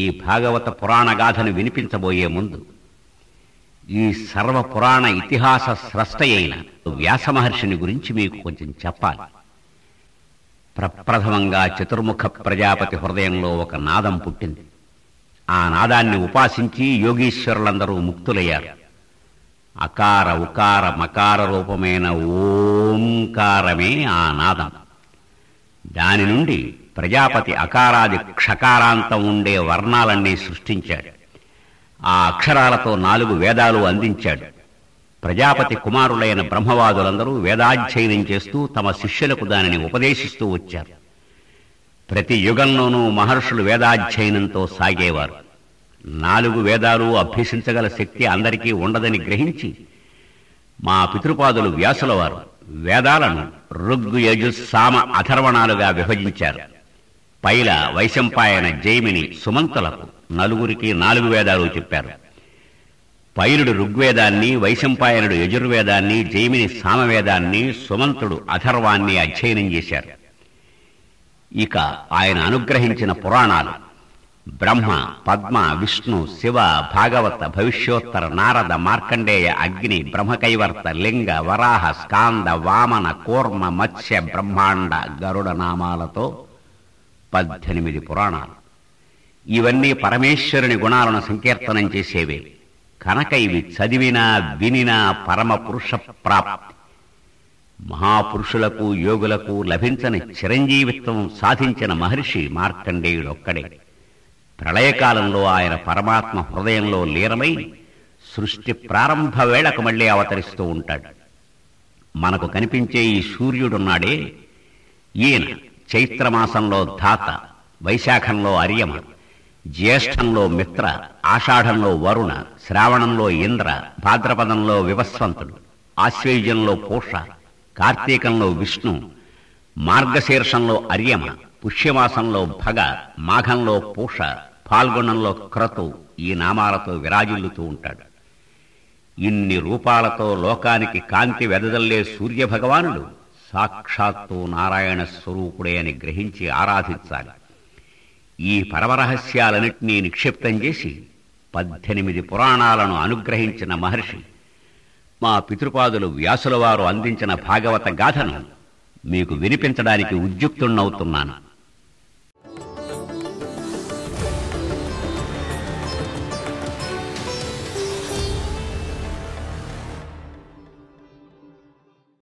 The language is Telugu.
ఈ భాగవత పురాణగాథను వినిపించబోయే ముందు ఈ సర్వ పురాణ ఇతిహాస స్రష్ట అయిన వ్యాసమహర్షిని గురించి మీకు కొంచెం చెప్పాలి ప్రప్రథమంగా చతుర్ముఖ ప్రజాపతి హృదయంలో ఒక నాదం పుట్టింది ఆ నాదాన్ని ఉపాసించి యోగీశ్వరులందరూ ముక్తులయ్యారు అకార ఉకార మకార రూపమైన ఓంకారమే ఆ నాదం దాని నుండి ప్రజాపతి అకారాది క్షకారాంతం ఉండే వర్ణాలన్నీ సృష్టించాడు ఆ అక్షరాలతో నాలుగు వేదాలు అందించాడు ప్రజాపతి కుమారులైన బ్రహ్మవాదులందరూ వేదాధ్యయనం చేస్తూ తమ శిష్యులకు దానిని ఉపదేశిస్తూ వచ్చారు ప్రతి యుగంలోనూ మహర్షులు వేదాధ్యయనంతో సాగేవారు నాలుగు వేదాలు అభ్యసించగల శక్తి అందరికీ ఉండదని గ్రహించి మా పితృపాదులు వ్యాసులవారు వేదాలను ఋగ్ యజు సామ అథర్వణాలుగా విభజించారు పైల వైశంపాయన జైమిని సుమంతలకు నలుగురికి నాలుగు వేదాలు చెప్పారు పైలుడు ఋగ్వేదాన్ని వైశంపాయనుడు యజుర్వేదాన్ని జైమిని సామవేదాన్ని సుమంతుడు అథర్వాన్ని అధ్యయనం చేశారు ఇక ఆయన అనుగ్రహించిన పురాణాలు బ్రహ్మ పద్మ విష్ణు శివ భాగవత భవిష్యోత్తర నారద మార్కండేయ అగ్ని బ్రహ్మకైవర్త లింగ వరాహ స్కాంద వామన కూర్మ మత్స్య బ్రహ్మాండ గరుడ నామాలతో పద్దెనిమిది పురాణాలు ఇవన్నీ పరమేశ్వరుని గుణాలను సంకీర్తనం చేసేవే కనుక ఇవి చదివినా వినినా పరమ పురుష ప్రాప్తి మహాపురుషులకు యోగులకు లభించని చిరంజీవిత్వం సాధించిన మహర్షి మార్కండేయుడు ఒక్కడే ప్రళయకాలంలో ఆయన పరమాత్మ హృదయంలో లీనమై సృష్టి ప్రారంభ వేళకు మళ్ళీ అవతరిస్తూ ఉంటాడు మనకు కనిపించే ఈ సూర్యుడున్నాడే ఈయన చైత్రమాసంలో ధాత వైశాఖంలో అర్యమ జ్యేష్ఠంలో మిత్ర ఆషాఢంలో వరుణ శ్రావణంలో ఇంద్ర భాద్రపదంలో వివస్వంతుడు ఆశ్వేయుజంలో పూష కార్తీకంలో విష్ణు మార్గశీర్షంలో అర్యమ పుష్యమాసంలో భగ మాఘంలో పూష పాల్గొనంలో క్రతు ఈ నామాలతో విరాజిల్లుతూ ఉంటాడు ఇన్ని రూపాలతో లోకానికి కాంతి వెదజల్లే సూర్యభగవానుడు సాక్షాత్తు నారాయణ స్వరూపుడే అని గ్రహించి ఆరాధించాలి ఈ పరమరహస్యాలన్నింటినీ నిక్షిప్తం చేసి పద్దెనిమిది పురాణాలను అనుగ్రహించిన మహర్షి మా పితృపాదులు వ్యాసుల వారు అందించిన భాగవత గాథను మీకు వినిపించడానికి ఉద్యుక్తున్నవుతున్నాను